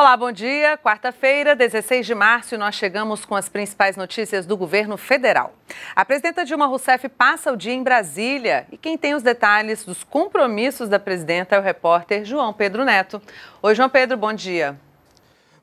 Olá, bom dia. Quarta-feira, 16 de março, nós chegamos com as principais notícias do governo federal. A presidenta Dilma Rousseff passa o dia em Brasília e quem tem os detalhes dos compromissos da presidenta é o repórter João Pedro Neto. Oi, João Pedro, bom dia.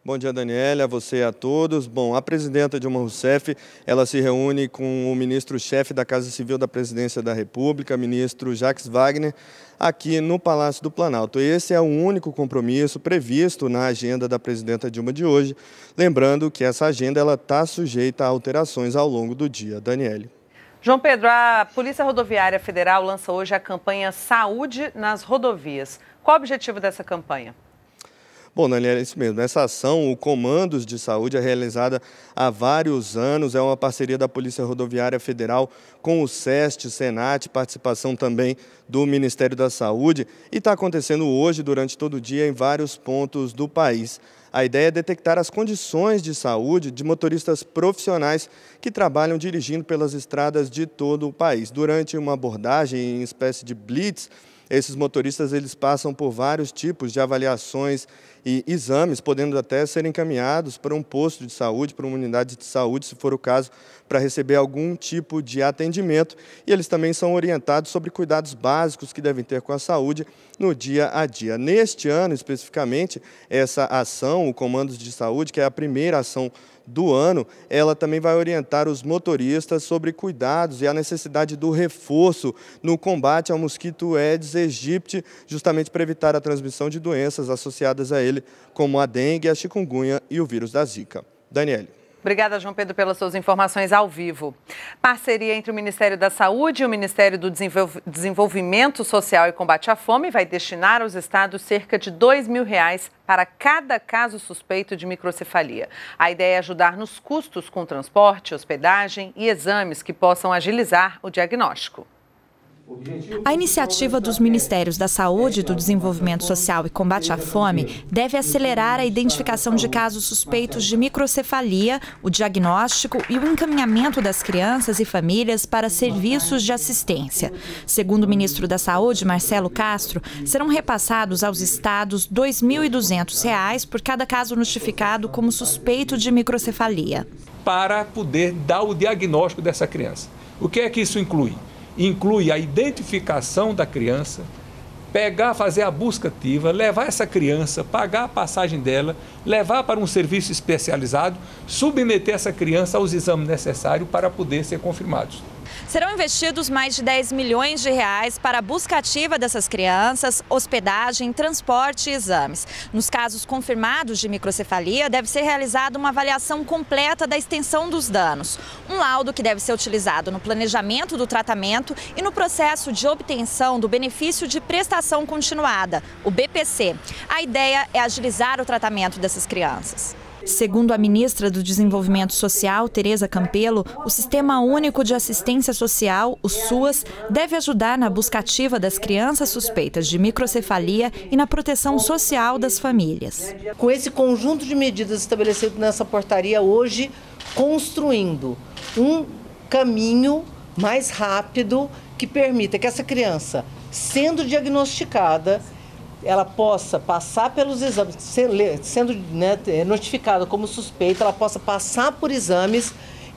Bom dia, Daniela, a você e a todos. Bom, a presidenta Dilma Rousseff, ela se reúne com o ministro-chefe da Casa Civil da Presidência da República, ministro Jacques Wagner, aqui no Palácio do Planalto. Esse é o único compromisso previsto na agenda da presidenta Dilma de hoje, lembrando que essa agenda ela está sujeita a alterações ao longo do dia. Daniela. João Pedro, a Polícia Rodoviária Federal lança hoje a campanha Saúde nas Rodovias. Qual o objetivo dessa campanha? Bom, Daniela, é isso mesmo. Essa ação, o Comandos de Saúde, é realizada há vários anos. É uma parceria da Polícia Rodoviária Federal com o SEST, Senat, participação também do Ministério da Saúde. E está acontecendo hoje, durante todo o dia, em vários pontos do país. A ideia é detectar as condições de saúde de motoristas profissionais que trabalham dirigindo pelas estradas de todo o país. Durante uma abordagem em espécie de blitz, esses motoristas eles passam por vários tipos de avaliações e exames, podendo até ser encaminhados para um posto de saúde, para uma unidade de saúde, se for o caso, para receber algum tipo de atendimento. E eles também são orientados sobre cuidados básicos que devem ter com a saúde no dia a dia. Neste ano, especificamente, essa ação, o Comandos de Saúde, que é a primeira ação do ano, ela também vai orientar os motoristas sobre cuidados e a necessidade do reforço no combate ao mosquito Aedes aegypti, justamente para evitar a transmissão de doenças associadas a ele como a dengue, a chikungunya e o vírus da zika. Daniele. Obrigada, João Pedro, pelas suas informações ao vivo. Parceria entre o Ministério da Saúde e o Ministério do Desenvolvimento Social e Combate à Fome vai destinar aos estados cerca de R$ 2 mil reais para cada caso suspeito de microcefalia. A ideia é ajudar nos custos com transporte, hospedagem e exames que possam agilizar o diagnóstico. A iniciativa dos Ministérios da Saúde, do Desenvolvimento Social e Combate à Fome deve acelerar a identificação de casos suspeitos de microcefalia, o diagnóstico e o encaminhamento das crianças e famílias para serviços de assistência. Segundo o ministro da Saúde, Marcelo Castro, serão repassados aos estados R$ 2.200 por cada caso notificado como suspeito de microcefalia. Para poder dar o diagnóstico dessa criança. O que é que isso inclui? inclui a identificação da criança, pegar, fazer a busca ativa, levar essa criança, pagar a passagem dela, levar para um serviço especializado, submeter essa criança aos exames necessários para poder ser confirmados. Serão investidos mais de 10 milhões de reais para a busca ativa dessas crianças, hospedagem, transporte e exames. Nos casos confirmados de microcefalia, deve ser realizada uma avaliação completa da extensão dos danos. Um laudo que deve ser utilizado no planejamento do tratamento e no processo de obtenção do benefício de prestação continuada, o BPC. A ideia é agilizar o tratamento dessas crianças. Segundo a ministra do Desenvolvimento Social, Tereza Campelo, o Sistema Único de Assistência Social, o SUAS, deve ajudar na busca ativa das crianças suspeitas de microcefalia e na proteção social das famílias. Com esse conjunto de medidas estabelecido nessa portaria hoje, construindo um caminho mais rápido que permita que essa criança, sendo diagnosticada, ela possa passar pelos exames, sendo né, notificada como suspeita, ela possa passar por exames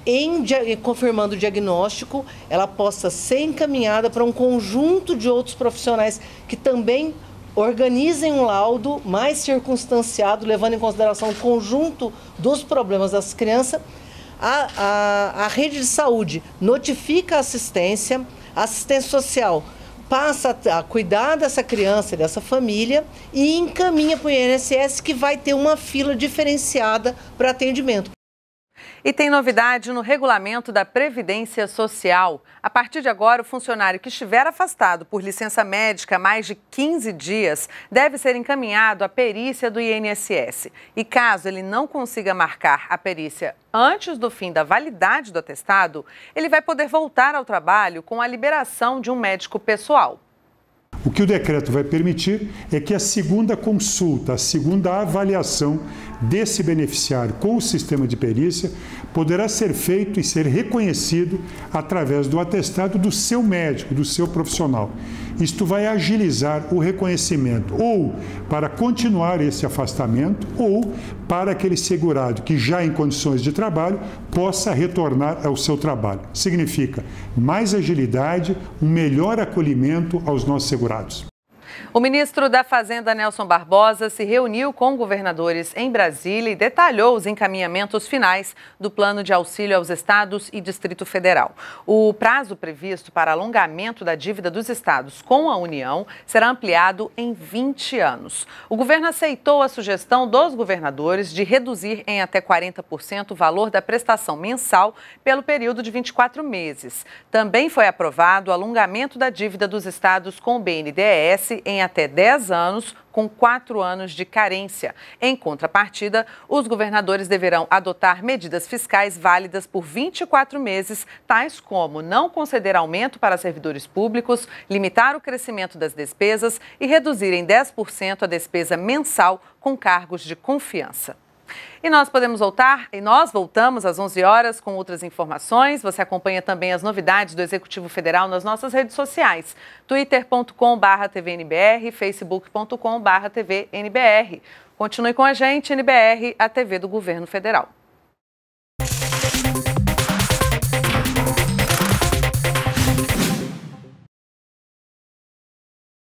em confirmando o diagnóstico, ela possa ser encaminhada para um conjunto de outros profissionais que também organizem um laudo mais circunstanciado, levando em consideração o conjunto dos problemas das crianças. A, a, a rede de saúde notifica a assistência, a assistência social passa a cuidar dessa criança, dessa família e encaminha para o INSS que vai ter uma fila diferenciada para atendimento. E tem novidade no regulamento da Previdência Social. A partir de agora, o funcionário que estiver afastado por licença médica mais de 15 dias deve ser encaminhado à perícia do INSS. E caso ele não consiga marcar a perícia antes do fim da validade do atestado, ele vai poder voltar ao trabalho com a liberação de um médico pessoal. O que o decreto vai permitir é que a segunda consulta, a segunda avaliação desse beneficiário com o sistema de perícia poderá ser feito e ser reconhecido através do atestado do seu médico, do seu profissional. Isto vai agilizar o reconhecimento ou para continuar esse afastamento ou para aquele segurado que já em condições de trabalho possa retornar ao seu trabalho. Significa mais agilidade, um melhor acolhimento aos nossos segurados. O ministro da Fazenda, Nelson Barbosa, se reuniu com governadores em Brasília e detalhou os encaminhamentos finais do plano de auxílio aos estados e Distrito Federal. O prazo previsto para alongamento da dívida dos estados com a União será ampliado em 20 anos. O governo aceitou a sugestão dos governadores de reduzir em até 40% o valor da prestação mensal pelo período de 24 meses. Também foi aprovado o alongamento da dívida dos estados com o BNDES em até 10 anos, com 4 anos de carência. Em contrapartida, os governadores deverão adotar medidas fiscais válidas por 24 meses, tais como não conceder aumento para servidores públicos, limitar o crescimento das despesas e reduzir em 10% a despesa mensal com cargos de confiança. E nós podemos voltar, e nós voltamos às 11 horas com outras informações. Você acompanha também as novidades do Executivo Federal nas nossas redes sociais, twitter.com.br tvnbr, facebook.com.br tvnbr. Continue com a gente, NBR, a TV do Governo Federal.